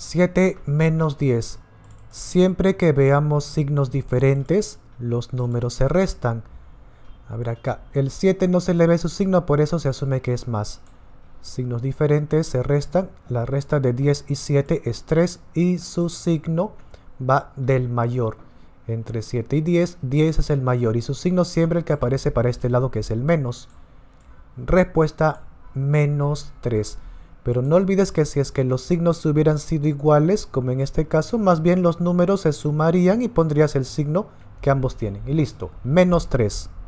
7 menos 10. Siempre que veamos signos diferentes, los números se restan. A ver acá, el 7 no se le ve su signo, por eso se asume que es más. Signos diferentes se restan, la resta de 10 y 7 es 3 y su signo va del mayor. Entre 7 y 10, 10 es el mayor y su signo siempre el que aparece para este lado que es el menos. Respuesta menos 3. Pero no olvides que si es que los signos hubieran sido iguales, como en este caso, más bien los números se sumarían y pondrías el signo que ambos tienen. Y listo, menos 3.